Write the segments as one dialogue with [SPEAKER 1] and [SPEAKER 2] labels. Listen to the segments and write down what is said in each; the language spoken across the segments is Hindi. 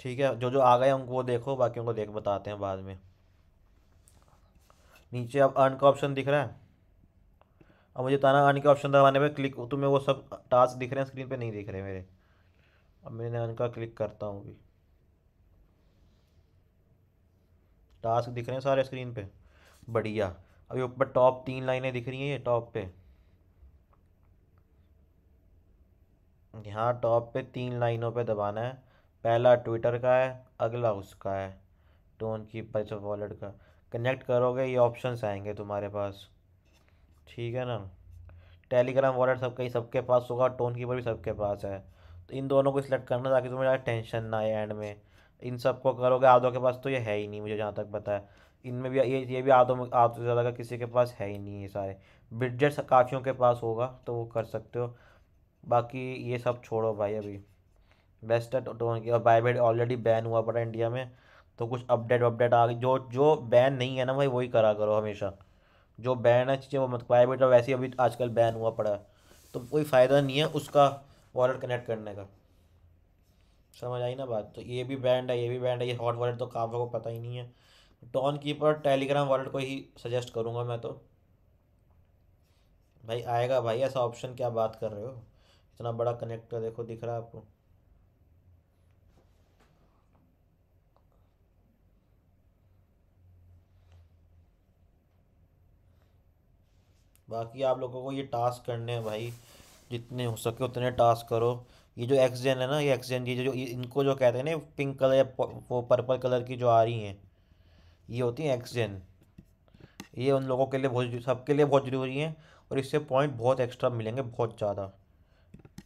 [SPEAKER 1] ठीक है जो जो आ गए उनको वो देखो बाकी उनको देख बताते हैं बाद में नीचे अब अर्न का ऑप्शन दिख रहा है अब मुझे ताना अर्न के ऑप्शन दबाने पर क्लिक तुम्हें वो सब टास्क दिख रहे हैं स्क्रीन पे नहीं दिख रहे मेरे अब मैंने अर्न का क्लिक करता हूँ अभी टास्क दिख रहे हैं सारे स्क्रीन पे बढ़िया अभी ऊपर टॉप तीन लाइनें दिख रही हैं ये टॉप पे यहाँ टॉप पे तीन लाइनों पे दबाना है पहला ट्विटर का है अगला उसका है टोन की पच वॉलेट का कनेक्ट करोगे ये ऑप्शंस आएंगे तुम्हारे पास ठीक है ना टेलीग्राम वॉलेट सब कहीं सबके पास होगा टोन कीपर भी सबके पास है तो इन दोनों को सिलेक्ट करना ताकि तुम्हें ज़्यादा टेंशन ना आए एंड में इन सब को करोगे आदों के पास तो ये है ही नहीं मुझे जहाँ तक पता है इनमें भी ये ये भी आदों में आप से ज़्यादा का किसी के पास है ही नहीं ये सारे बिडजेट्स काफ़ियों के पास होगा तो वो कर सकते हो बाकी ये सब छोड़ो भाई अभी बेस्ट टोन टोकन की और बायबेट ऑलरेडी बैन हुआ पड़ा इंडिया में तो कुछ अपडेट अपडेट आ गई जो जो बैन नहीं है ना भाई वही करा करो हमेशा जो बैन है चीज़ें वो मत प्राइवेट और तो वैसे अभी आजकल बैन हुआ पड़ा है तो कोई फ़ायदा नहीं है उसका वॉलेट कनेक्ट करने का समझ आई ना बात तो ये भी बैंड है ये भी बैंड है ये हॉट वॉलेट तो काम को पता ही नहीं है टॉन कीपर टेलीग्राम वॉलेट को ही सजेस्ट करूँगा मैं तो भाई आएगा भाई ऐसा ऑप्शन क्या बात कर रहे हो इतना बड़ा कनेक्ट देखो दिख रहा है आपको बाकी आप लोगों को ये टास्क करने हैं भाई जितने हो सके उतने टास्क करो ये जो एक्सजेन है ना ये एक्सजेन ये जो इनको जो कहते हैं ना पिंक कलर या वो पर्पल कलर की जो आ रही हैं ये होती हैं एक्सजेन ये उन लोगों के लिए बहुत सबके लिए बहुत ज़रूरी हैं और इससे पॉइंट बहुत एक्स्ट्रा मिलेंगे बहुत ज़्यादा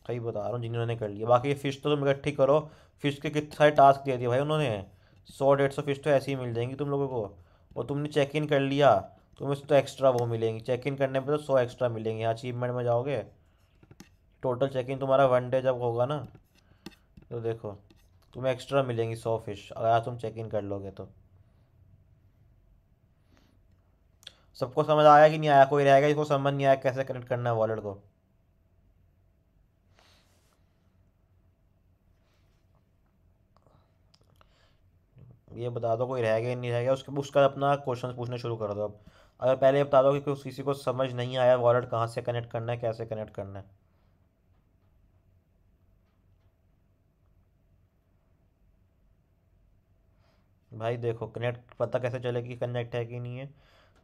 [SPEAKER 1] सही बता रहा हूँ जिन्होंने कर लिया बाकी ये फ़िश तो तुम इकट्ठी करो फिश के कितने सारे टास्क दे दिए भाई उन्होंने सौ डेढ़ सौ फिश तो ऐसे ही मिल जाएंगी तुम लोगों को और तुमने चेक इन कर लिया तुम्हें तो एक्स्ट्रा तो वो मिलेंगी चेक इन करने पे तो सौ एक्स्ट्रा यहाँ अचीवमेंट में जाओगे टोटल चेक इन तुम्हारा वन डे जब होगा ना तो देखो तुम्हें एक्स्ट्रा मिलेंगी सौ फिश अगर आज तुम चेक इन कर लोगे तो सबको समझ आया कि नहीं आया कोई रहेगा इसको समझ नहीं आया कैसे कनेक्ट करना है वॉलेट को ये बता दो कोई रह गया नहीं रह गया उसके उसका अपना क्वेश्चन पूछने शुरू कर दो अब अगर पहले बता दो कि किसी को समझ नहीं आया वॉलेट कहाँ से कनेक्ट करना है कैसे कनेक्ट करना है भाई देखो कनेक्ट पता कैसे चले कि कनेक्ट है कि नहीं है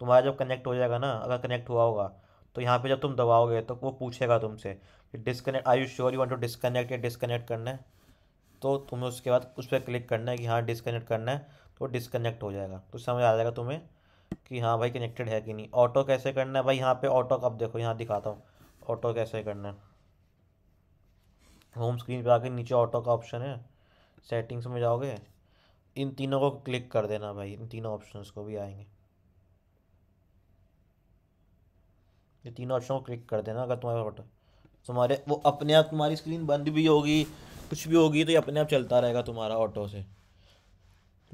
[SPEAKER 1] तुम्हारा जब कनेक्ट हो जाएगा ना अगर कनेक्ट हुआ होगा तो यहाँ पे जब तुम दबाओगे तो वो पूछेगा तुमसे कि disconnect I you sure you want to disconnect या डिसकनेक्ट करना है तो तुम्हें उसके बाद उस पर क्लिक करना है कि हाँ डिसकनेक्ट करना है तो डिसकनेक्ट हो जाएगा तो समझ आ जाएगा तुम्हें कि हाँ भाई कनेक्टेड है कि नहीं ऑटो कैसे करना है भाई यहाँ पे ऑटो कब देखो यहाँ दिखाता हूँ ऑटो कैसे करना है होम स्क्रीन पे आके नीचे ऑटो का ऑप्शन है सेटिंग्स में जाओगे इन तीनों को क्लिक कर देना भाई इन तीनों ऑप्शंस को भी आएंगे ये तीनों ऑप्शन को क्लिक कर देना अगर तुम्हारे ऑटो तुम्हारे वो अपने आप तुम्हारी स्क्रीन बंद भी होगी कुछ भी होगी तो ये अपने आप चलता रहेगा तुम्हारा ऑटो से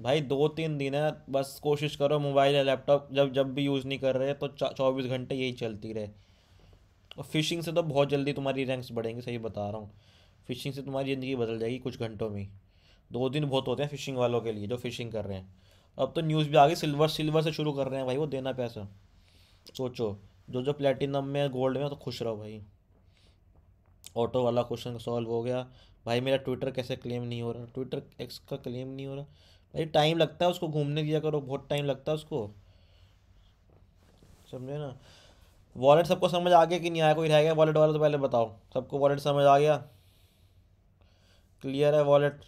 [SPEAKER 1] भाई दो तीन दिन है बस कोशिश करो मोबाइल या लैपटॉप जब जब भी यूज़ नहीं कर रहे तो चौबीस घंटे यही चलती रहे और फिशिंग से तो बहुत जल्दी तुम्हारी रैंक्स बढ़ेंगे सही बता रहा हूँ फिशिंग से तुम्हारी ज़िंदगी बदल जाएगी कुछ घंटों में दो दिन बहुत होते हैं फिशिंग वालों के लिए जो फिशिंग कर रहे हैं अब तो न्यूज़ भी आ गई सिल्वर सिल्वर से शुरू कर रहे हैं भाई वो देना पैसा सोचो जो जो प्लेटिनम में गोल्ड में तो खुश रहो भाई ऑटो वाला क्वेश्चन सॉल्व हो गया भाई मेरा ट्विटर कैसे क्लेम नहीं हो रहा ट्विटर एक्स का क्लेम नहीं हो रहा अरे टाइम लगता है उसको घूमने दिया करो बहुत टाइम लगता है उसको समझे ना वॉलेट सबको समझ आ गया कि नहीं आया कोई रह गया वॉलेट वाला तो पहले बताओ सबको वॉलेट समझ आ गया क्लियर है वॉलेट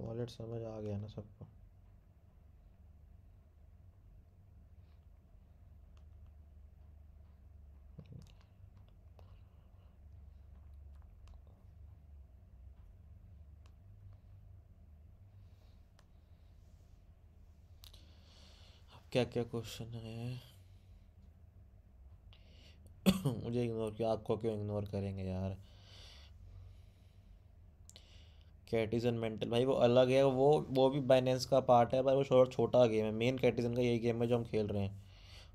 [SPEAKER 1] वॉलेट समझ आ गया ना सबको क्या क्या क्वेश्चन है मुझे इग्नोर किया आपको क्यों इग्नोर करेंगे यार कैटिजन मेंटल भाई वो अलग है वो वो भी बाइनेंस का पार्ट है पर वो छोटा छोटा गेम है मेन कैटिजन का यही गेम है जो हम खेल रहे हैं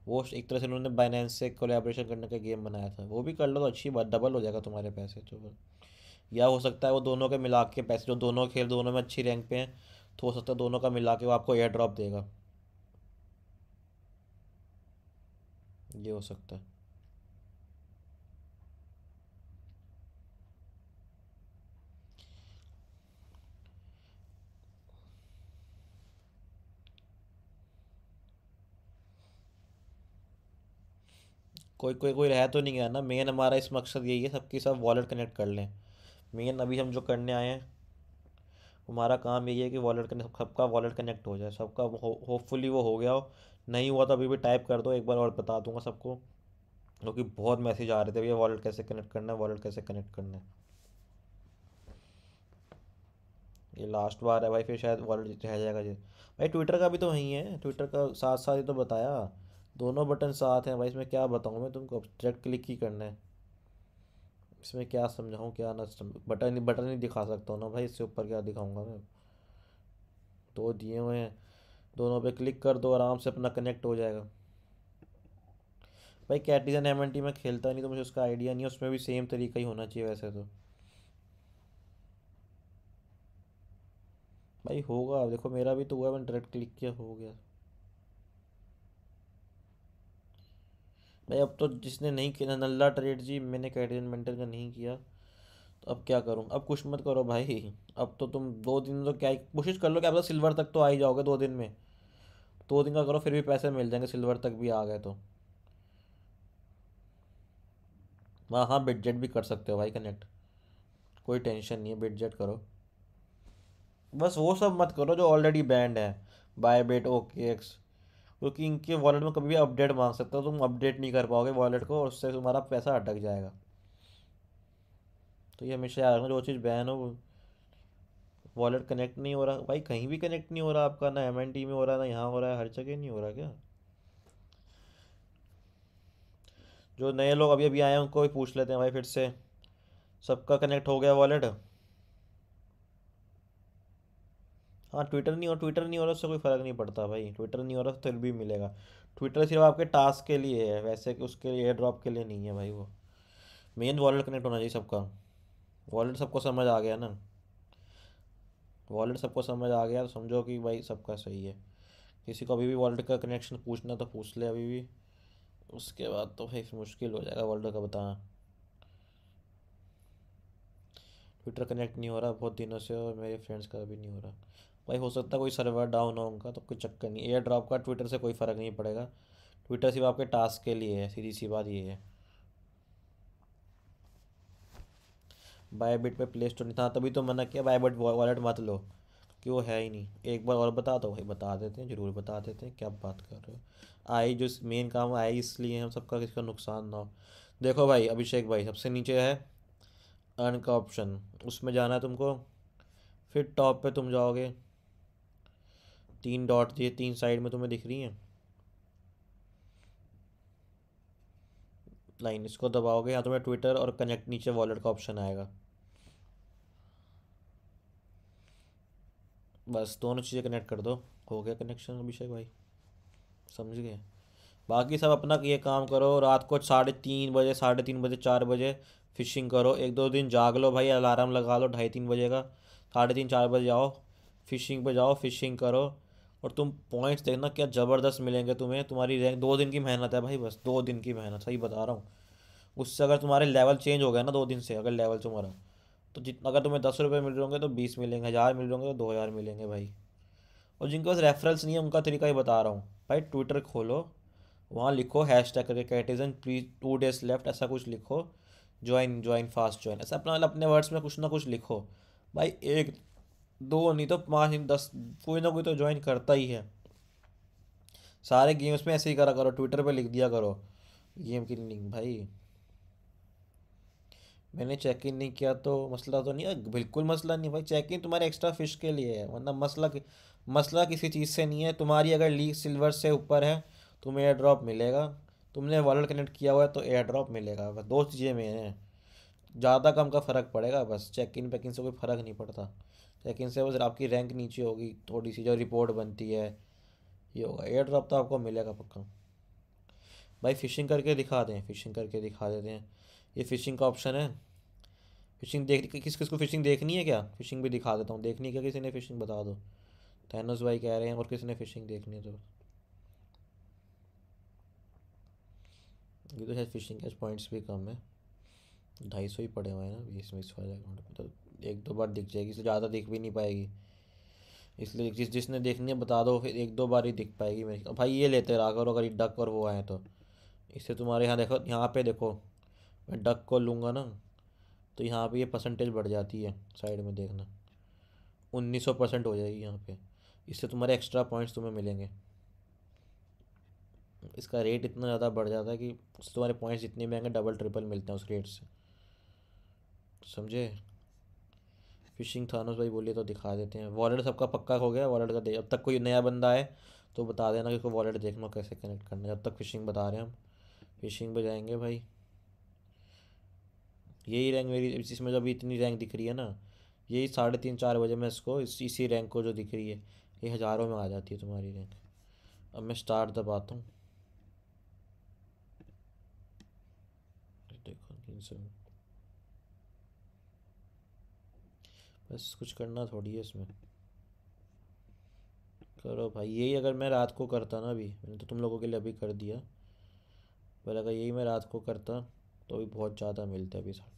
[SPEAKER 1] वो एक तरह से उन्होंने बाइनेंस से कोलेब्रेशन करने का गेम बनाया था वो भी कर लो तो अच्छी बात डबल हो जाएगा तुम्हारे पैसे तो या हो सकता है वो दोनों के मिला के पैसे जो दोनों खेल दोनों में अच्छी रैंक पे हैं तो हो सकता है दोनों का मिला के वो आपको एयर ड्रॉप देगा ये हो सकता है कोई कोई कोई रह तो नहीं गया ना मेन हमारा इस मकसद यही है सबकी सब वॉलेट कनेक्ट कर लें मेन अभी हम जो करने आए हैं हमारा काम यही है कि वॉलेट कनेक्ट सबका वॉलेट कनेक्ट हो जाए सबका होपफुली वो हो गया हो नहीं हुआ तो अभी भी टाइप कर दो एक बार और बता दूंगा सबको क्योंकि बहुत मैसेज आ रहे थे भैया वॉलेट कैसे कनेक्ट करना है वॉलेट कैसे कनेक्ट करना है ये लास्ट बार है भाई फिर शायद वॉलेट रह जाएगा जी भाई ट्विटर का भी तो वही है ट्विटर का साथ साथ ही तो बताया दोनों बटन साथ हैं भाई इसमें क्या बताऊँ मैं तुमको डायरेक्ट क्लिक ही करना है इसमें क्या समझाऊँ क्या ना बटन बटन ही दिखा सकता हूँ ना भाई इससे ऊपर क्या दिखाऊँगा मैं तो दिए हुए हैं दोनों पे क्लिक कर दो आराम से अपना कनेक्ट हो जाएगा भाई कैटिजन एम एन टी में खेलता नहीं तो मुझे उसका आइडिया नहीं है उसमें भी सेम तरीका ही होना चाहिए वैसे तो भाई होगा देखो मेरा भी तो हुआ मैंने डायरेक्ट क्लिक किया हो गया भाई अब तो जिसने नहीं किया नल्ला ट्रेड जी मैंने कैटिजन मेंटल का नहीं किया तो अब क्या करूँ अब कुछ मत करो भाई अब तो तुम दो दिन तो क्या कोशिश कर लो कि अब तो सिल्वर तक तो आ ही जाओगे दो दिन में दो दिन का करो फिर भी पैसे मिल जाएंगे सिल्वर तक भी आ गए तो हाँ हाँ बिडजेट भी कर सकते हो भाई कनेक्ट कोई टेंशन नहीं है बिडजेट करो बस वो सब मत करो जो ऑलरेडी बैंड है बाय बेट ओके एक्स क्योंकि इनके वॉलेट में कभी भी अपडेट मांग सकते हो तुम अपडेट नहीं कर पाओगे वॉलेट को और उससे तुम्हारा पैसा अटक जाएगा तो ये हमेशा याद रखना जो चीज़ बैन हो वॉलेट कनेक्ट नहीं हो रहा भाई कहीं भी कनेक्ट नहीं हो रहा आपका ना एम में हो रहा ना यहाँ हो रहा है हर जगह नहीं हो रहा क्या जो नए लोग अभी अभी आए हैं उनको भी पूछ लेते हैं भाई फिर से सबका कनेक्ट हो गया वॉलेट हाँ ट्विटर नहीं हो ट्विटर नहीं हो रहा उससे कोई फ़र्क नहीं पड़ता भाई ट्विटर नहीं हो रहा तो फिर भी मिलेगा ट्विटर सिर्फ आपके टास्क के लिए है वैसे कि उसके लिए एयर ड्रॉप के लिए नहीं है भाई वो मेन वॉलेट कनेक्ट होना चाहिए सबका वॉलेट सबको समझ आ गया ना वॉलेट सबको समझ आ गया तो समझो कि भाई सबका सही है किसी को अभी भी वॉलेट का कनेक्शन पूछना तो पूछ ले अभी भी उसके बाद तो भाई मुश्किल हो जाएगा वॉलेट का बताना ट्विटर कनेक्ट नहीं हो रहा बहुत दिनों से और मेरे फ्रेंड्स का भी नहीं हो रहा भाई हो सकता कोई सर्वर डाउन हो उनका तो कोई चक्कर नहीं एयर ड्रॉप का ट्विटर से कोई फ़र्क नहीं पड़ेगा ट्विटर सिर्फ आपके टास्क के लिए है सीधी सी बात ये है बायबिट पे प्ले स्टोर नहीं था तभी तो मना किया बायबिट वॉलेट मत लो कि वो है ही नहीं एक बार और बता दो भाई बता देते हैं जरूर बता देते हैं क्या बात कर रहे हो आई जो मेन काम आई इसलिए हम सबका किसी का नुकसान ना हो देखो भाई अभिषेक भाई सबसे नीचे है अर्न का ऑप्शन उसमें जाना है तुमको फिर टॉप पे तुम जाओगे तीन डॉट दिए तीन साइड में तुम्हें दिख रही हैं लाइन इसको दबाओगे या तुम्हें ट्विटर और कनेक्ट नीचे वॉलेट का ऑप्शन आएगा बस दोनों चीज़ें कनेक्ट कर दो हो गया कनेक्शन अभिषेक भाई समझ गए बाकी सब अपना ये काम करो रात को साढ़े तीन बजे साढ़े तीन बजे चार बजे फिशिंग करो एक दो दिन जाग लो भाई अलार्म लगा लो ढाई तीन बजे का साढ़े तीन चार बजे जाओ फिशिंग पर जाओ फिशिंग करो और तुम पॉइंट्स देखना क्या ज़बरदस्त मिलेंगे तुम्हें तुम्हारी रैंक दो दिन की मेहनत है भाई बस दो दिन की मेहनत सही बता रहा हूँ उससे अगर तुम्हारे लेवल चेंज हो गया ना दो दिन से अगर लेवल तुम्हारा तो जितना अगर तुम्हें दस रुपये मिल रहे होंगे तो बीस मिलेंगे हज़ार मिल रहे होंगे तो दो हज़ार मिलेंगे भाई और जिनके पास रेफरेंस नहीं है उनका तरीका ही बता रहा हूँ भाई ट्विटर खोलो वहाँ लिखो हैश टैग करके Catizen please two days left ऐसा कुछ लिखो ज्वाइन ज्वाइन फास्ट ज्वाइन ऐसा अपना मतलब अपने वर्ड्स में कुछ ना कुछ लिखो भाई एक दो नहीं तो पाँच नहीं दस कोई ना कोई तो ज्वाइन करता ही है सारे गेम्स में ऐसे ही करा करो ट्विटर पर लिख दिया करो गेम की लिंक भाई मैंने चेक इन नहीं किया तो मसला तो नहीं है बिल्कुल मसला नहीं भाई चेक इन तुम्हारे एक्स्ट्रा फिश के लिए है वरना मसला मसला किसी चीज़ से नहीं है तुम्हारी अगर लीक सिल्वर से ऊपर है तुम्हें एयर ड्रॉप मिलेगा तुमने वॉलेट कनेक्ट किया हुआ है तो एयर ड्रॉप मिलेगा बस दो चीज़ें मेरे हैं ज़्यादा कम का फ़र्क पड़ेगा बस चेक इन पैकिंग से कोई फ़र्क नहीं पड़ता चेक इन से बस आपकी रैंक नीचे होगी थोड़ी सी जो रिपोर्ट बनती है ये होगा एयर ड्रॉप तो आपको मिलेगा पक्का भाई फ़िशिंग करके दिखा दें फ़िशिंग करके दिखा देते हैं ये फ़िशिंग का ऑप्शन है फ़िशिंग देख किस किस को फ़िशिंग देखनी है क्या फ़िशिंग भी दिखा देता हूँ देखनी है क्या किसी ने फ़िशिंग बता दो तैनस भाई कह रहे हैं और किसी ने फ़िशिंग देखनी है तो ये तो शायद फ़िशिंग के पॉइंट्स भी कम है ढाई सौ ही पड़े हुए हैं ना बीस मिस अकाउंट तो एक दो बार दिख जाएगी इससे ज़्यादा दिख भी नहीं पाएगी इसलिए जिस जिसने देखनी है बता दो फिर एक दो बार ही दिख पाएगी मेरे भाई ये लेते रहा करो अगर ये डक और वो आए तो इससे तुम्हारे यहाँ देखो यहाँ पे देखो मैं डक को लूँगा ना तो यहाँ पे ये परसेंटेज बढ़ जाती है साइड में देखना उन्नीस सौ परसेंट हो जाएगी यहाँ पे इससे तुम्हारे एक्स्ट्रा पॉइंट्स तुम्हें मिलेंगे इसका रेट इतना ज़्यादा बढ़ जाता है कि उससे तुम्हारे पॉइंट्स जितने भी आएंगे डबल ट्रिपल मिलते हैं उस रेट से समझे फिशिंग थानोस भाई बोलिए तो दिखा देते हैं वॉलेट सबका पक्का हो गया वॉलेट का दे अब तक कोई नया बंदा आए तो बता देना कि उसको वॉलेट देखना कैसे कनेक्ट करना है अब तक फिशिंग बता रहे हैं हम फिशिंग पर जाएंगे भाई यही रैंक मेरी इसमें जो अभी इतनी रैंक दिख रही है ना यही साढ़े तीन चार बजे में इसको इस इसी रैंक को जो दिख रही है ये हज़ारों में आ जाती है तुम्हारी रैंक अब मैं स्टार्ट दबाता हूँ देखो तीन सौ बस कुछ करना थोड़ी है इसमें करो भाई यही अगर मैं रात को करता ना अभी मैंने तो तुम लोगों के लिए अभी कर दिया पर अगर यही मैं रात को करता तो भी बहुत ज़्यादा मिलते हैं अभी सर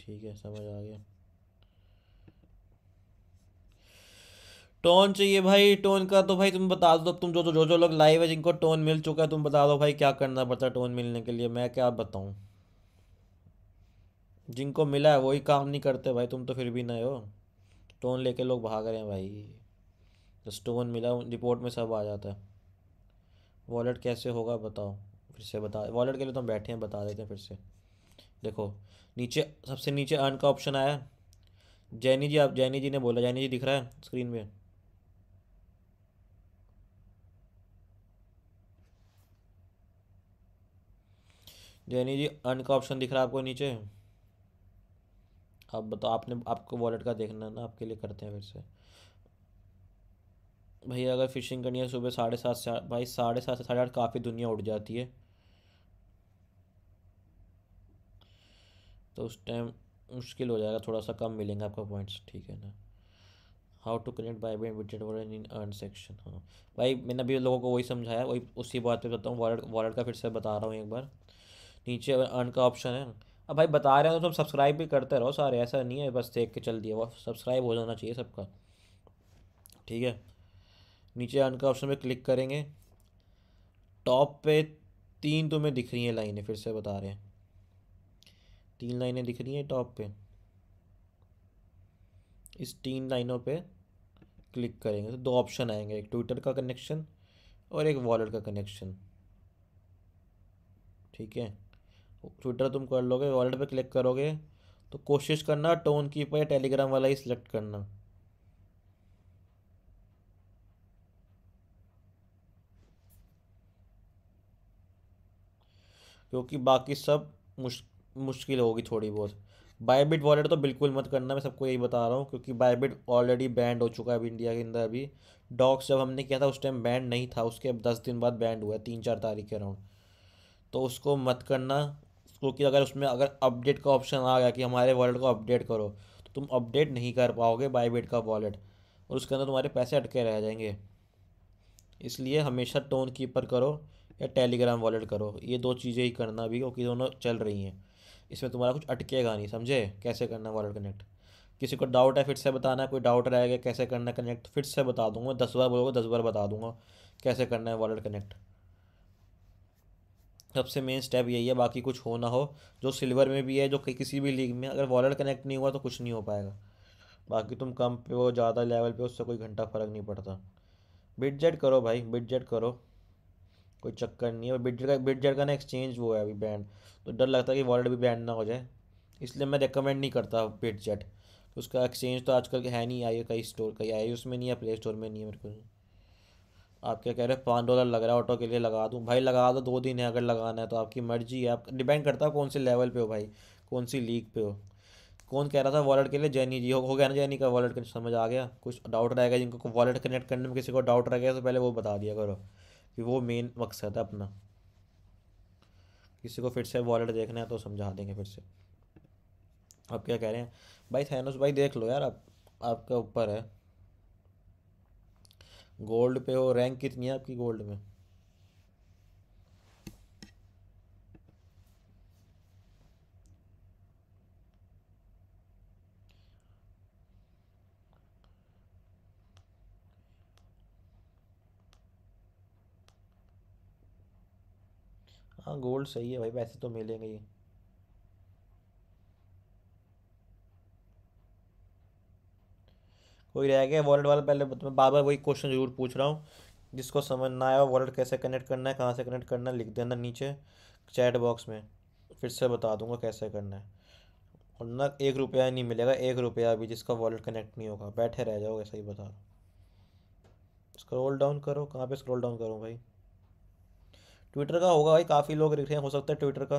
[SPEAKER 1] ठीक है समझ आ गया टोन चाहिए भाई टोन का तो भाई तुम बता दो तुम जो जो जो जो लोग लाइव है जिनको टोन मिल चुका है तुम बता दो भाई क्या करना पड़ता है टोन मिलने के लिए मैं क्या बताऊँ जिनको मिला है वही काम नहीं करते भाई तुम तो फिर भी नए हो टोन लेके लोग भाग रहे हैं भाई बस स्टोन मिला रिपोर्ट में सब आ जाता है वॉलेट कैसे होगा बताओ फिर से बता वॉलेट के लिए तो हम बैठे हैं बता देते हैं फिर से देखो नीचे सबसे नीचे अर्न का ऑप्शन आया जैनी जी आप जैनी जी ने बोला जैनी जी दिख रहा है स्क्रीन में जैनी जी अर्न का ऑप्शन दिख रहा है आपको नीचे अब बताओ आपने आपको वॉलेट का देखना ना आपके लिए करते हैं फिर से भैया अगर फिशिंग करनी है सुबह साढ़े सात से भाई साढ़े सात से साढ़े आठ काफ़ी दुनिया उठ जाती है तो उस टाइम मुश्किल हो जाएगा थोड़ा सा कम मिलेंगे आपको पॉइंट्स ठीक है ना how to connect by band Bitget wallet in earn section हाँ भाई मैंने अभी लोगों को वही समझाया वही उसी बात पे बताता हूँ वॉलेट वॉलेट का फिर से बता रहा हूँ एक बार नीचे अर्न का ऑप्शन है अब भाई बता रहे हो तो तुम सब्सक्राइब भी करते रहो सारे ऐसा नहीं है बस देख के चल दिया वो सब्सक्राइब हो जाना चाहिए सबका ठीक है नीचे अर्न का ऑप्शन में क्लिक करेंगे टॉप पे तीन तुम्हें दिख रही हैं लाइनें फिर से बता रहे हैं तीन लाइनें दिख रही हैं टॉप पे इस तीन लाइनों पे क्लिक करेंगे तो दो ऑप्शन आएंगे एक ट्विटर का कनेक्शन और एक वॉलेट का कनेक्शन ठीक है ट्विटर तुम कर लोगे वॉलेट पे क्लिक करोगे तो कोशिश करना टोन की पर टेलीग्राम वाला ही सिलेक्ट करना क्योंकि बाकी सब मुश्किल मुश्किल होगी थोड़ी बहुत बायबिट वॉलेट तो बिल्कुल मत करना मैं सबको यही बता रहा हूँ क्योंकि बायबिट ऑलरेडी बैंड हो चुका है अभी इंडिया के अंदर अभी डॉक्स जब हमने किया था उस टाइम बैंड नहीं था उसके अब दस दिन बाद बैंड हुआ है तीन चार तारीख के अराउंड तो उसको मत करना क्योंकि अगर उसमें अगर अपडेट का ऑप्शन आ गया कि हमारे वॉलेट को अपडेट करो तो तुम अपडेट नहीं कर पाओगे बायबिट का वॉलेट और उसके अंदर तुम्हारे पैसे अटके रह जाएंगे इसलिए हमेशा टोन कीपर करो या टेलीग्राम वॉलेट करो ये दो चीज़ें ही करना अभी क्योंकि दोनों चल रही हैं इसमें तुम्हारा कुछ अटकेगा नहीं समझे कैसे करना वॉलेट कनेक्ट किसी को डाउट है फिर से बताना है कोई डाउट रहेगा कैसे करना है कनेक्ट फिर से बता दूंगा दस बार बोलोगे दस बार बता दूंगा कैसे करना है वॉलेट कनेक्ट सबसे मेन स्टेप यही है बाकी कुछ हो ना हो जो सिल्वर में भी है जो किसी भी लीग में अगर वॉलेट कनेक्ट नहीं हुआ तो कुछ नहीं हो पाएगा बाकी तुम कम पे हो ज़्यादा लेवल पे उससे कोई घंटा फ़र्क नहीं पड़ता बिट जेट करो भाई बिट जेट करो कोई चक्कर नहीं है और बिटजर का बिटजर का ना एक्सचेंज वो है अभी बैंड तो डर लगता है कि वॉलेट भी बैंड ना हो जाए इसलिए मैं रिकमेंड नहीं करता बिटजेट तो उसका एक्सचेंज तो आजकल है नहीं आई कई स्टोर कहीं आई उसमें नहीं है प्ले स्टोर में नहीं है मेरे को आप क्या कह रहे हो पाँच डॉलर लग रहा है ऑटो के लिए लगा दूँ भाई लगा दो दो दिन है अगर लगाना है तो आपकी मर्जी है आप डिपेंड करता है कौन से लेवल पे हो भाई कौन सी लीग पे हो कौन कह रहा था वॉलेट के लिए जैनी जी हो, हो गया ना जैनी का वॉलेट समझ आ गया कुछ डाउट रहेगा जिनको वॉलेट कनेक्ट करने में किसी को डाउट रह गया तो पहले वो बता दिया करो कि वो मेन मकसद है अपना किसी को फिर से वॉलेट देखना है तो समझा देंगे फिर से आप क्या कह रहे हैं भाई थैनोस भाई देख लो यार आप आपका ऊपर है गोल्ड पे हो रैंक कितनी है आपकी गोल्ड में हाँ गोल्ड सही है भाई पैसे तो मिलेंगे ही कोई रह गया वॉलेट वाला पहले तो मैं बार बार वही क्वेश्चन जरूर पूछ रहा हूँ जिसको समझ ना आया वॉलेट कैसे कनेक्ट करना है कहाँ से कनेक्ट करना है लिख देना नीचे चैट बॉक्स में फिर से बता दूंगा कैसे करना है और ना एक रुपया नहीं मिलेगा एक रुपया भी जिसका वॉलेट कनेक्ट नहीं होगा बैठे रह जाओगे सही बता रहा स्क्रोल डाउन करो कहाँ पे स्क्रॉल डाउन करो भाई ट्विटर का होगा भाई काफ़ी लोग लिख रहे हैं हो सकता है ट्विटर का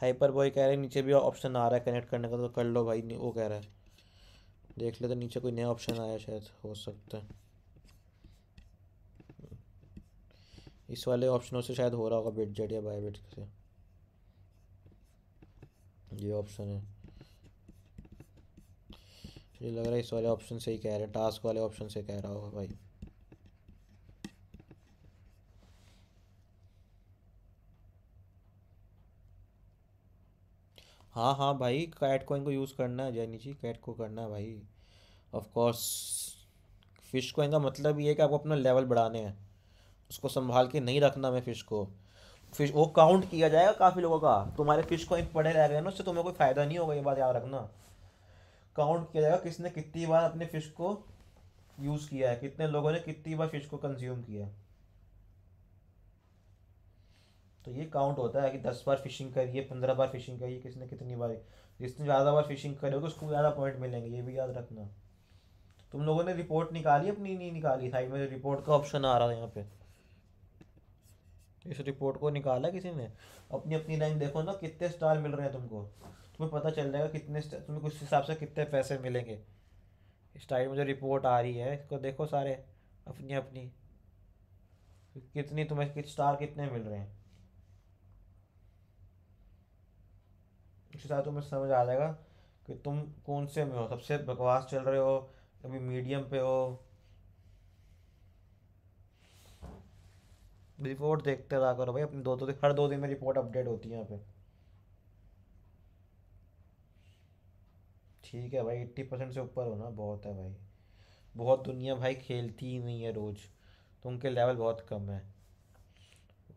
[SPEAKER 1] हाइपर बॉय कह रहे हैं नीचे भी ऑप्शन आ रहा है कनेक्ट करने का तो कर लो भाई वो कह रहा है देख लेते तो नीचे कोई नया ऑप्शन आया शायद हो सकता है इस वाले ऑप्शनों से शायद हो रहा होगा बेट जेट या बाय बेट से ये ऑप्शन है ये लग रहा है इस वाले ऑप्शन से ही कह रहे हैं टास्क वाले ऑप्शन से कह रहा होगा भाई हाँ हाँ भाई कैट कॉइन को यूज़ करना है जैनी जी कैट को करना है भाई ऑफकोर्स फ़िश कॉइन का मतलब ये है कि आपको अपना लेवल बढ़ाने हैं उसको संभाल के नहीं रखना मैं फ़िश को फिश वो काउंट किया जाएगा काफ़ी लोगों का तुम्हारे फिश कॉइन पड़े रह गए ना उससे तुम्हें कोई फ़ायदा नहीं होगा ये बात याद रखना काउंट किया जाएगा किसने कितनी बार अपने फ़िश को यूज़ किया है कितने लोगों ने कितनी बार फ़िश को कंज्यूम किया है तो ये काउंट होता है कि दस बार फिशिंग करिए पंद्रह बार फिशिंग करिए किसने कितनी बार जिसने ज़्यादा बार फिशिंग तो उसको ज़्यादा पॉइंट मिलेंगे ये भी याद रखना तुम लोगों ने रिपोर्ट निकाली अपनी नहीं निकाली साइड में रिपोर्ट का ऑप्शन आ रहा है यहाँ पे इस रिपोर्ट को निकाला किसी ने अपनी अपनी रैंक देखो ना कितने स्टार मिल रहे हैं तुमको तुम्हें पता चल जाएगा कितने तुम्हें कुछ हिसाब से कितने पैसे मिलेंगे इस टाइम में जो रिपोर्ट आ रही है इसको देखो सारे अपनी अपनी कितनी तुम्हें कित स्टार कितने मिल रहे हैं उसके साथ तुम्हें समझ आ जाएगा कि तुम कौन से में हो सबसे बकवास चल रहे हो कभी मीडियम पे हो रिपोर्ट देखते रहा करो भाई अपने दो दो हर दो दिन में रिपोर्ट अपडेट होती है यहाँ पे ठीक है भाई एट्टी परसेंट से ऊपर होना बहुत है भाई बहुत दुनिया भाई खेलती ही नहीं है रोज़ तो उनके लेवल बहुत कम है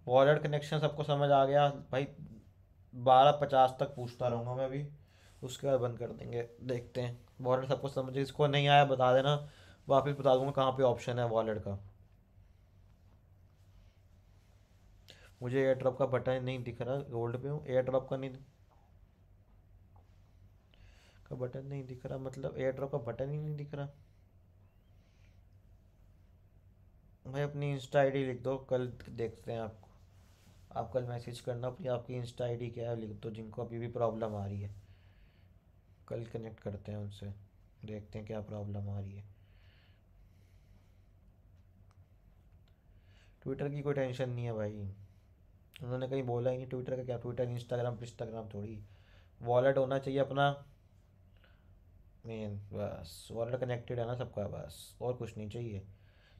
[SPEAKER 1] वॉलेट कनेक्शन सबको समझ आ गया भाई बारह पचास तक पूछता रहूँगा मैं अभी उसके बाद बंद कर देंगे देखते हैं वॉलेट सबको समझ इसको नहीं आया बता देना वापस बता दूंगा कहाँ पे ऑप्शन है वॉलेट का मुझे एयर ड्रॉप का बटन नहीं दिख रहा गोल्ड पे हूँ एयर ड्रॉप का नहीं का बटन नहीं दिख रहा मतलब एयर ड्रॉप का बटन ही नहीं दिख रहा भाई अपनी इंस्टा आईडी लिख दो कल देखते हैं आपको आप कल मैसेज करना अपनी आपकी इंस्टा आईडी क्या है लिख दो तो जिनको अभी भी प्रॉब्लम आ रही है कल कनेक्ट करते हैं उनसे देखते हैं क्या प्रॉब्लम आ रही है ट्विटर की कोई टेंशन नहीं है भाई उन्होंने कहीं बोला ही नहीं ट्विटर का क्या ट्विटर इंस्टाग्राम इंस्टाग्राम थोड़ी वॉलेट होना चाहिए अपना मेन बस वॉलेट कनेक्टेड है ना सबका बस और कुछ नहीं चाहिए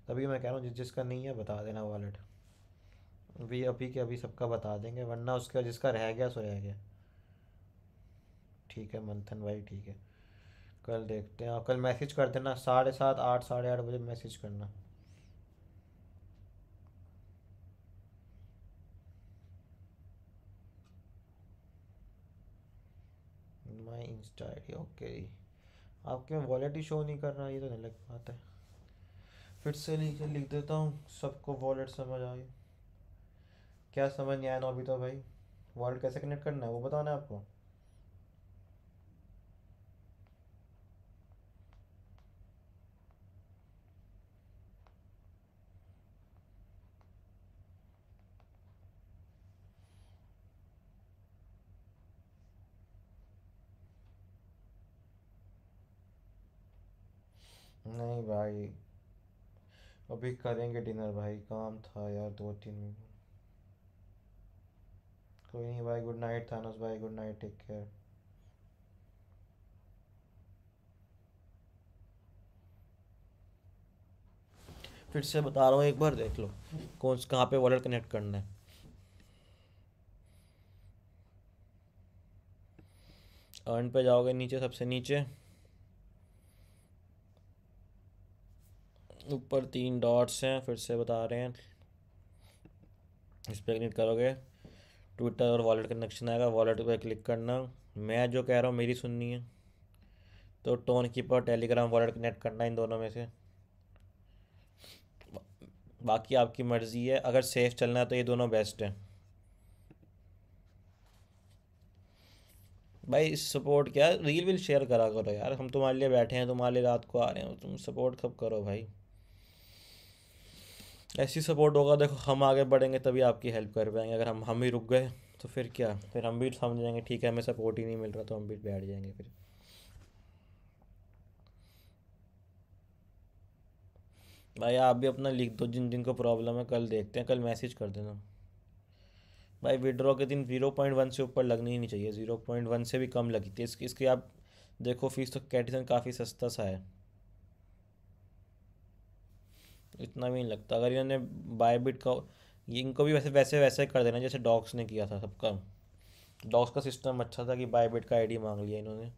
[SPEAKER 1] तभी मैं कह रहा हूँ जिस जिसका नहीं है बता देना वॉलेट अभी अभी के अभी सबका बता देंगे वरना उसका जिसका रह गया सो रह गया ठीक है मंथन भाई ठीक है कल देखते हैं आप हाँ, कल मैसेज कर देना साढ़े सात आठ साढ़े आठ बजे मैसेज करना my Insta I D okay आपके में वॉलेट ही शो नहीं कर रहा ये तो नहीं लग पाता है फिर से लिख लिख देता हूँ सबको वॉलेट समझ आई क्या समझ नहीं आया तो भाई वर्ल्ड कैसे कनेक्ट करना है वो बताना है आपको नहीं भाई अभी करेंगे डिनर भाई काम था यार दो तीन मिनट कोई नहीं भाई गुड नाइट थानस भाई गुड नाइट टेक केयर फिर से बता रहा हूँ एक बार देख लो कौन से कहाँ पे वॉलेट कनेक्ट करना है अर्न पे जाओगे नीचे सबसे नीचे ऊपर तीन डॉट्स हैं फिर से बता रहे हैं इस पर कनेक्ट करोगे ट्विटर और वॉलेट कनेक्शन आएगा वॉलेट पर क्लिक करना मैं जो कह रहा हूँ मेरी सुननी है तो Tonkeeper Telegram wallet connect करना इन दोनों में से बाकी आपकी मर्ज़ी है अगर सेफ चलना है तो ये दोनों बेस्ट हैं भाई सपोर्ट क्या रील वील शेयर करा करो यार हम तुम्हारे लिए बैठे हैं तुम्हारे लिए रात को आ रहे हैं तुम सपोर्ट कब करो भाई ऐसी सपोर्ट होगा देखो हम आगे बढ़ेंगे तभी आपकी हेल्प कर पाएंगे अगर हम हम ही रुक गए तो फिर क्या फिर हम भी समझ जाएंगे ठीक है हमें सपोर्ट ही नहीं मिल रहा तो हम भी बैठ जाएंगे फिर भाई आप भी अपना लिख दो जिन जिनको प्रॉब्लम है कल देखते हैं कल मैसेज कर देना भाई विड्रॉ के दिन जीरो पॉइंट वन से ऊपर लगनी ही नहीं चाहिए जीरो पॉइंट वन से भी कम लगी थी इसकी इसकी आप देखो फीस तो कैटिसन काफ़ी सस्ता सा है इतना भी नहीं लगता अगर इन्होंने बायबिट का ये इनको भी वैसे वैसे वैसे कर देना जैसे डॉक्स ने किया था सबका डॉक्स का सिस्टम अच्छा था कि बायबिट का आईडी मांग लिया इन्होंने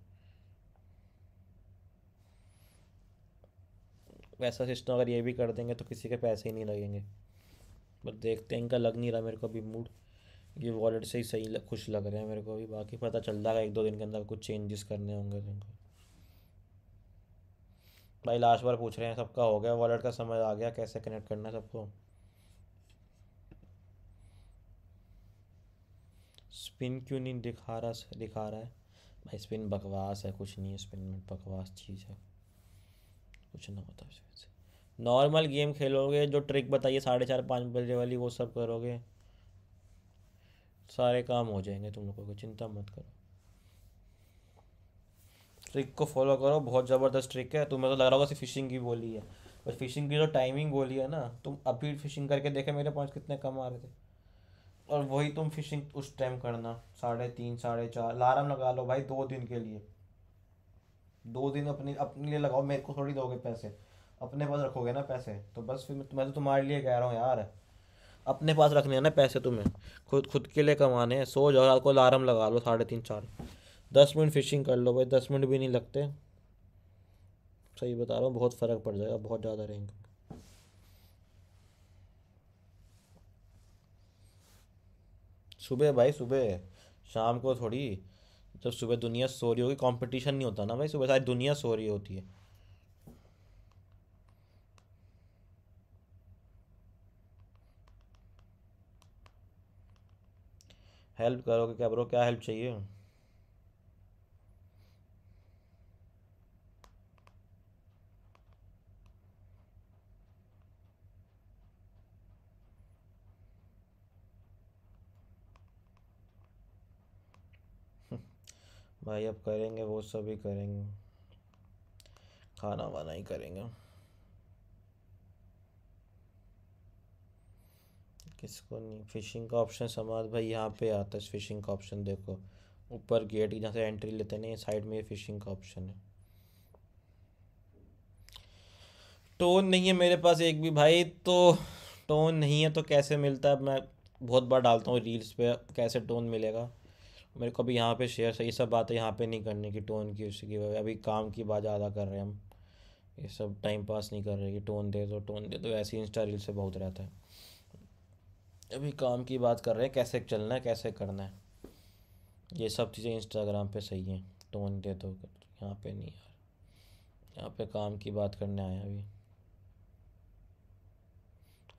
[SPEAKER 1] वैसा सिस्टम अगर ये भी कर देंगे तो किसी के पैसे ही नहीं लगेंगे बट देखते हैं इनका लग नहीं रहा मेरे को अभी मूड ये वॉलेट से ही सही खुश लग रहे हैं मेरे को अभी बाकी पता चल जाएगा एक दो दिन के अंदर कुछ चेंजेस करने होंगे तो भाई लास्ट बार पूछ रहे हैं सबका हो गया वॉलेट का समझ आ गया कैसे कनेक्ट करना है सबको स्पिन क्यों नहीं दिखा रहा दिखा रहा है भाई स्पिन बकवास है कुछ नहीं है स्पिन में बकवास चीज़ है कुछ ना होता नॉर्मल गेम खेलोगे जो ट्रिक बताइए साढ़े चार पाँच बजे वाली वो सब करोगे सारे काम हो जाएंगे तुम लोगों को चिंता मत करो ट्रिक को फॉलो करो बहुत ज़बरदस्त ट्रिक है तुम्हें तो लग रहा होगा सिर्फ फिशिंग की बोली है पर फिशिंग की जो टाइमिंग बोली है ना तुम अभी फिशिंग करके देखे मेरे पॉइंट्स कितने कम आ रहे थे और वही तुम फिशिंग उस टाइम करना साढ़े तीन साढ़े चार अलार्म लगा लो भाई दो दिन के लिए दो दिन अपने अपने लिए लगाओ मेरे को थोड़ी दोगे पैसे अपने पास रखोगे ना पैसे तो बस फिर मैं तो तुम्हारे लिए कह रहा हूँ यार अपने पास रखने हैं ना पैसे तुम्हें खुद खुद के लिए कमाने हैं सो जाओ रात को अलार्म लगा लो साढ़े तीन चार दस मिनट फिशिंग कर लो भाई दस मिनट भी नहीं लगते सही बता रहा हूँ बहुत फ़र्क पड़ जाएगा बहुत ज़्यादा रैंक सुबह भाई सुबह शाम को थोड़ी जब सुबह दुनिया सो रही होगी कंपटीशन नहीं होता ना भाई सुबह सारी दुनिया सो रही होती है हेल्प करोगे क्या ब्रो क्या हेल्प चाहिए भाई अब करेंगे वो सभी करेंगे खाना वाना ही करेंगे किसको नहीं फिशिंग का ऑप्शन समाज भाई यहाँ पे आता है फिशिंग का ऑप्शन देखो ऊपर गेट की जहाँ से एंट्री लेते हैं साइड में ये फिशिंग का ऑप्शन है टोन नहीं है मेरे पास एक भी भाई तो टोन नहीं है तो कैसे मिलता है मैं बहुत बार डालता हूँ रील्स पे कैसे टोन मिलेगा मेरे को अभी यहाँ पे शेयर से ये सब बातें यहाँ पे नहीं करनी कि टोन की उसकी अभी काम की बात ज़्यादा कर रहे हैं हम ये सब टाइम पास नहीं कर रहे कि टोन दे दो तो टोन दे दो तो ऐसे इंस्टा रील से बहुत रहता है अभी काम की बात कर रहे हैं कैसे चलना है कैसे करना है ये सब चीज़ें इंस्टाग्राम पे सही हैं टोन दे दो तो यहाँ पे नहीं यार यहाँ पे काम की बात करने आए अभी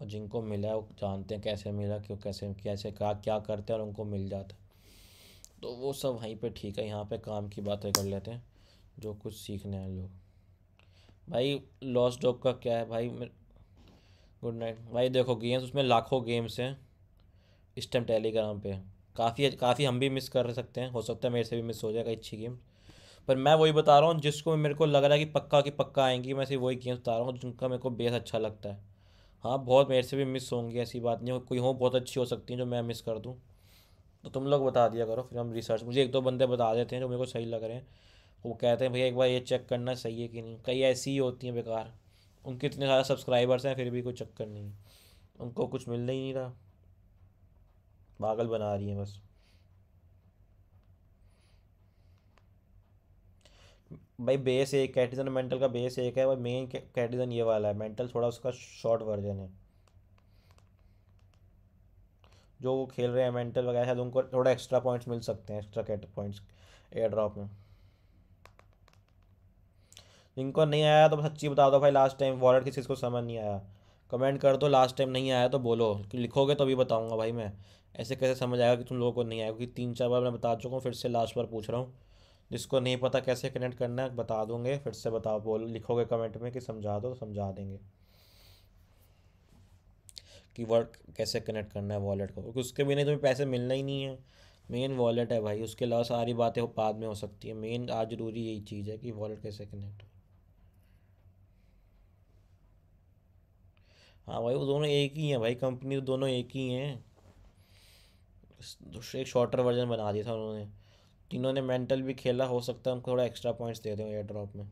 [SPEAKER 1] और जिनको मिला है वो जानते हैं कैसे मिला क्यों कैसे कैसे क्या क्या करते हैं और उनको मिल जाता है तो वो सब वहीं पे ठीक है यहाँ पे काम की बातें कर लेते हैं जो कुछ सीखने हैं लोग भाई लॉस डॉग का क्या है भाई गुड नाइट भाई देखो गेम्स उसमें लाखों गेम्स हैं इस टाइम टेलीग्राम पे काफ़ी काफ़ी हम भी मिस कर सकते हैं हो सकता है मेरे से भी मिस हो जाएगा अच्छी गेम पर मैं वही बता रहा हूँ जिसको मेरे को लग रहा है कि पक्का कि पक्का आएंगी मैं सिर्फ वही गेम्स बता रहा हूँ जिनका मेरे को बेस अच्छा लगता है हाँ बहुत मेरे से भी मिस होंगी ऐसी बात नहीं हो कोई हो बहुत अच्छी हो सकती है जो मैं मिस कर दूँ तो तुम लोग बता दिया करो फिर हम रिसर्च मुझे एक दो बंदे बता देते हैं जो मेरे को सही लग रहे हैं वो कहते हैं भैया एक बार ये चेक करना सही है कि नहीं कई ऐसी ही होती हैं बेकार उनके इतने सारे सब्सक्राइबर्स हैं फिर भी कोई चक्कर नहीं उनको कुछ मिल ही नहीं रहा पागल बना रही हैं बस भाई बेस एक कैटिजन मेंटल का बेस एक है भाई मेन कैटिजन ये वाला है मेंटल थोड़ा उसका शॉर्ट वर्जन है जो वो खेल रहे हैं मेंटल वगैरह शायद उनको थोड़ा एक्स्ट्रा पॉइंट्स मिल सकते हैं extra cat points airdrop में जिनको नहीं आया तो सच्ची बता दो भाई लास्ट टाइम वॉलेट किसी को समझ नहीं आया कमेंट कर दो लास्ट टाइम नहीं आया तो बोलो लिखोगे तो भी बताऊँगा भाई मैं ऐसे कैसे समझ आएगा कि तुम लोगों को नहीं आया क्योंकि तीन चार बार मैं बता चुका हूँ फिर से लास्ट बार पूछ रहा हूँ जिसको नहीं पता कैसे कनेक्ट करना है बता दूंगे फिर से बताओ बोलो लिखोगे कमेंट में कि समझा दो तो समझा देंगे कि वर्क कैसे कनेक्ट करना है वॉलेट को क्योंकि उसके बिना तुम्हें पैसे मिलना ही नहीं है मेन वॉलेट है भाई उसके अलावा सारी बातें बाद में हो सकती है मेन आज ज़रूरी यही चीज़ है कि वॉलेट कैसे कनेक्ट हो हाँ भाई वो दोनों एक ही हैं भाई कंपनी तो दोनों एक ही हैं एक शॉर्टर वर्जन बना दिया था उन्होंने तीनों ने मेंटल भी खेला हो सकता है उनको थोड़ा एक्स्ट्रा पॉइंट्स दे दें एयर ड्रॉप में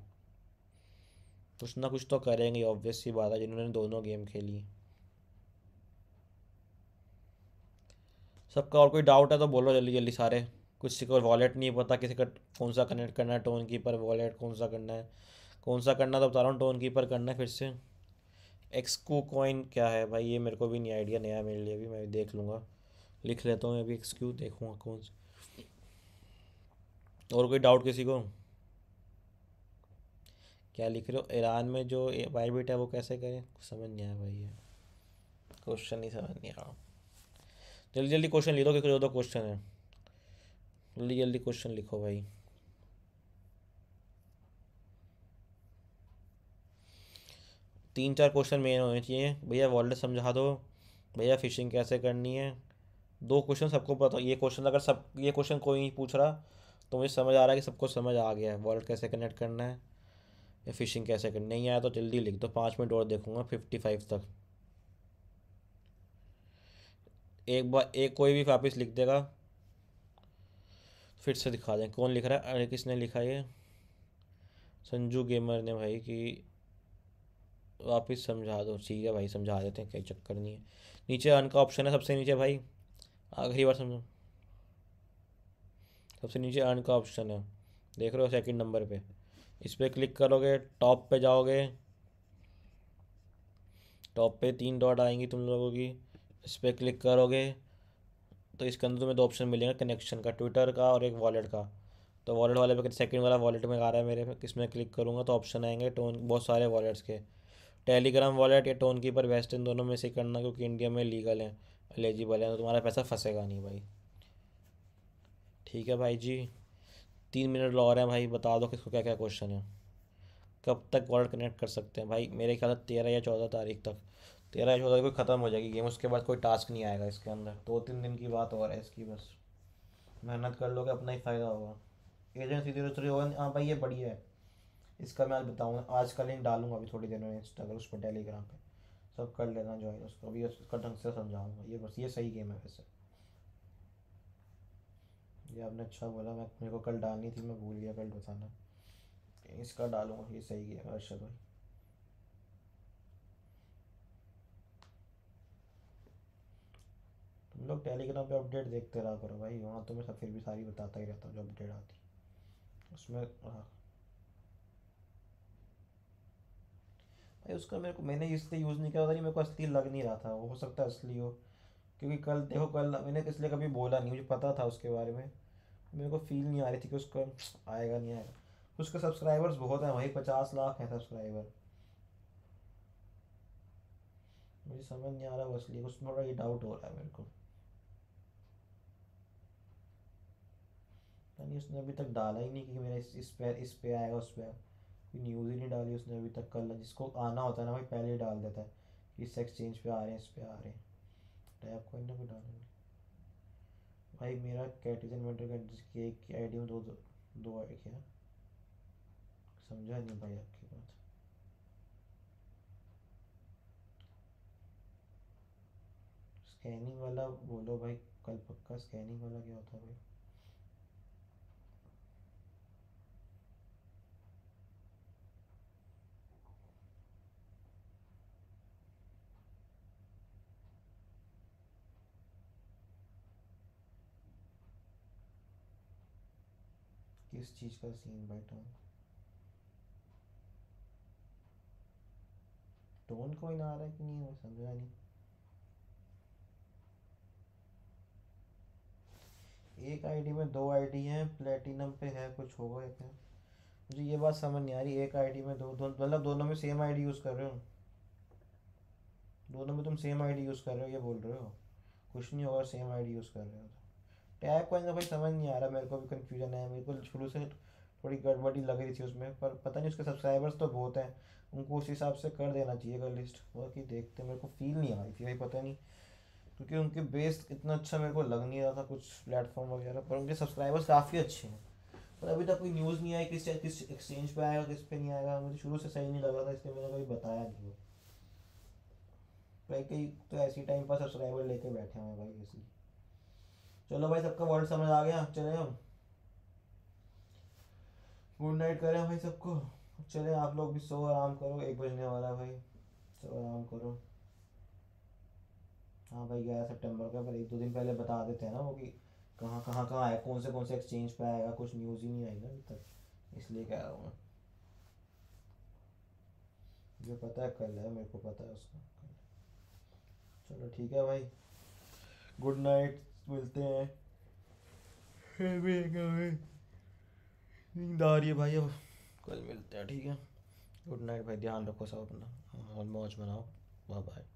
[SPEAKER 1] कुछ ना कुछ तो करेंगे ऑब्वियस सी बात है जिन्होंने दोनों गेम खेली सबका और कोई डाउट है तो बोलो जल्दी जल्दी सारे किसी को वॉलेट नहीं पता किसी का कौन सा कनेक्ट करना है टोन कीपर वॉलेट कौन सा करना है कौन सा करना तो बता रहा हूँ टोन कीपर करना है फिर से एक्सक्यू कॉइन क्या है भाई ये मेरे को भी नहीं आइडिया नया मेरे लिए भी मैं भी देख लूँगा लिख लेता हूँ अभी भी एक्सक्यू देखूँगा कौन सा और कोई डाउट किसी को क्या लिख रहे हो ईरान में जो बाइबिट है वो कैसे करें समझ नहीं आया भाई ये क्वेश्चन ही समझ नहीं आ रहा जल्दी जल्दी क्वेश्चन लिख दो क्योंकि ज़्यादा क्वेश्चन है जल्दी जल्दी क्वेश्चन लिखो भाई तीन चार क्वेश्चन मेन होने चाहिए भैया वॉलेट समझा दो भैया फिशिंग कैसे करनी है दो क्वेश्चन सबको पता तो, ये क्वेश्चन अगर सब ये क्वेश्चन कोई नहीं पूछ रहा तो मुझे समझ आ रहा है कि सबको समझ आ गया है वॉलेट कैसे कनेक्ट करना है या फिशिंग कैसे करनी नहीं आया तो जल्दी लिख दो पाँच मिनट और देखूंगा फिफ्टी फाइव तक एक बार एक कोई भी वापस लिख देगा फिर से दिखा दें कौन लिख रहा है अरे किसने लिखा ये संजू गेमर ने भाई कि वापस समझा दो ठीक है भाई समझा देते हैं कई चक्कर नहीं है नीचे अन का ऑप्शन है सबसे नीचे भाई आखिरी बार समझो सबसे नीचे अर्न का ऑप्शन है देख रहे हो सेकंड नंबर पे इस पर क्लिक करोगे टॉप पे जाओगे टॉप पे तीन डॉट आएंगी तुम लोगों की इस पर क्लिक करोगे तो इसके अंदर तुम्हें दो ऑप्शन मिलेंगे कनेक्शन का ट्विटर का और एक वॉलेट का तो वॉलेट वाले पर सेकंड वाला वॉलेट में आ रहा है मेरे किस में क्लिक करूँगा तो ऑप्शन आएंगे टोन बहुत सारे वॉलेट्स के टेलीग्राम वॉलेट या टोन कीपर वेस्ट इन दोनों में से करना क्योंकि इंडिया में लीगल है एलिजिबल है तो तुम्हारा पैसा फंसेगा नहीं भाई ठीक है भाई जी तीन मिनट रहे हैं भाई बता दो किसको क्या क्या क्वेश्चन है कब तक वॉलेट कनेक्ट कर सकते हैं भाई मेरे ख्याल से तेरह या चौदह तारीख तक तेरह होता कोई ख़त्म हो जाएगी गेम उसके बाद कोई टास्क नहीं आएगा इसके अंदर दो तीन दिन की बात और है इसकी बस मेहनत कर लोगे अपना ही फ़ायदा होगा एजेंसी धीरे थ्री होगा हाँ भाई ये बढ़िया है इसका मैं आज बताऊँगा आज का लिंक डालूंगा अभी थोड़ी देर में इंस्टा पर उस पर टेलीग्राम पर सब कर लेना ज्वाइन उसको अभी उसका ढंग से समझाऊँगा ये बस ये सही गेम है वैसे ये आपने अच्छा बोला मैं मेरे को कल डालनी थी मैं भूल गया कल बताना इसका डालूंगा ये सही गेम है अर्षद भाई लोग टेलीग्राम पे अपडेट देखते रहा करो भाई वहाँ तो मैं सब फिर भी सारी बताता ही रहता हूँ जो अपडेट आती उसमें हाँ भाई उसका मेरे को मैंने इसलिए यूज़ नहीं किया था मेरे को असली लग नहीं रहा था हो सकता है असली हो क्योंकि कल देखो कल मैंने इसलिए कभी बोला नहीं मुझे पता था उसके बारे में मेरे को फील नहीं आ रही थी कि उसका आएगा नहीं आएगा उसके सब्सक्राइबर्स बहुत हैं वही पचास लाख हैं सब्सक्राइबर मुझे समझ नहीं आ रहा वो असली उसमें थोड़ा ये डाउट हो रहा है मेरे को नहीं उसने अभी तक डाला ही नहीं कि मेरा इस इस पे इस पे आएगा उस पर कोई न्यूज़ ही नहीं डाली उसने अभी तक कल जिसको आना होता है ना भाई पहले ही डाल देता है कि इस एक्सचेंज पे आ रहे हैं इस पे आ रहे हैं टैप कोई ना कोई डालने भाई मेरा कैटिजन मेंटर का एक आई डी में दो दो, दो क्या समझा नहीं भाई आपकी बात स्कैनिंग वाला बोलो भाई कल पक्का स्कैनिंग वाला क्या होता है भाई किस चीज़ का सीन भाई टोन कोई ना आ रहा है कि नहीं वो समझा नहीं एक आईडी में दो आईडी हैं प्लेटिनम पे है कुछ होगा या मुझे ये बात समझ नहीं आ रही एक आईडी में दो दो मतलब दोनों में सेम आईडी यूज़ कर रहे हो दोनों में तुम सेम आईडी यूज़ कर रहे हो ये बोल रहे हो कुछ नहीं होगा सेम आईडी यूज़ कर रहे हो क्या कोई भाई समझ नहीं आ रहा मेरे को भी कन्फ्यूजन है मेरे को शुरू से थोड़ी गड़बड़ी लग रही थी उसमें पर पता नहीं उसके सब्सक्राइबर्स तो बहुत हैं उनको उस हिसाब से कर देना चाहिए अगर लिस्ट बाकी देखते मेरे को फील नहीं आ रही थी भाई पता नहीं क्योंकि उनके बेस इतना अच्छा मेरे को लग नहीं रहा था कुछ प्लेटफॉर्म वगैरह पर उनके सब्सक्राइबर्स काफ़ी अच्छे हैं पर अभी तक कोई न्यूज़ नहीं आई किस किस एक्सचेंज पर आएगा किस पर नहीं आएगा मुझे शुरू से सही नहीं लग रहा था इसलिए मैंने कभी बताया नहीं भाई कई तो ऐसे टाइम पर सब्सक्राइबर लेके बैठे हैं भाई इसलिए चलो भाई सबका वर्ड समझ आ गया चले हम गुड नाइट करें भाई सबको चले आप लोग भी सो आराम करो एक बजने वाला भाई सो आराम करो हाँ भाई ग्यारह सितंबर का पर एक दो दिन पहले बता देते हैं ना वो कि कहाँ कहाँ कहाँ आए कौन से कौन से एक्सचेंज पे आएगा कुछ न्यूज़ ही नहीं आई ना अभी तक इसलिए कह रहा हूँ मैं जो पता है कल है मेरे को पता है उसका चलो ठीक है भाई गुड नाइट मिलते हैं नींद आ रही है भाई अब कल मिलते हैं ठीक है गुड नाइट भाई ध्यान रखो सब अपना और मौज बनाओ बाय बाय